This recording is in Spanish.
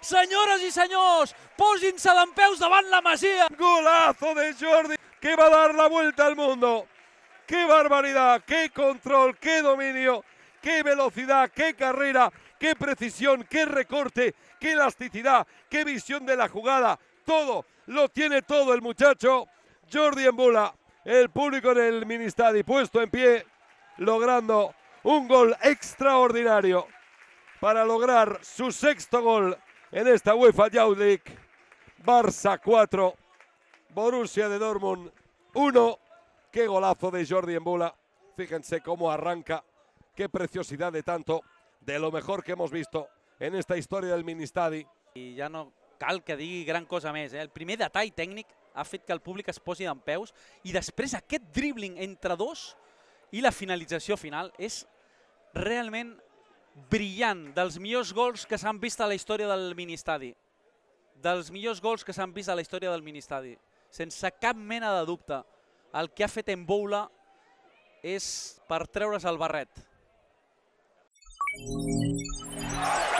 Señoras y señores, senyors, posin-se en la Masia. Golazo de Jordi que va a dar la vuelta al mundo. ¡Qué barbaridad! ¡Qué control! ¡Qué dominio! ¡Qué velocidad! ¡Qué carrera! ¡Qué precisión! ¡Qué recorte! ¡Qué elasticidad! ¡Qué visión de la jugada! Todo, lo tiene todo el muchacho Jordi en bola El público en el Ministadi puesto en pie, logrando un gol extraordinario para lograr su sexto gol en esta UEFA League. Barça 4, Borussia de Dortmund 1. Qué golazo de Jordi bula, Fíjense cómo arranca. Qué preciosidad de tanto. De lo mejor que hemos visto en esta historia del Ministadi. Y ya no cal que gran cosa més. Eh? El primer de técnico ha fet que el públic es posi d'en peus després dribbling entre dos y la finalización final es realmente... brillant, dels millors gols que s'han vist a la història del ministadi. Dels millors gols que s'han vist a la història del ministadi. Sense cap mena de dubte. El que ha fet en Boula és per treure's el barret. Thank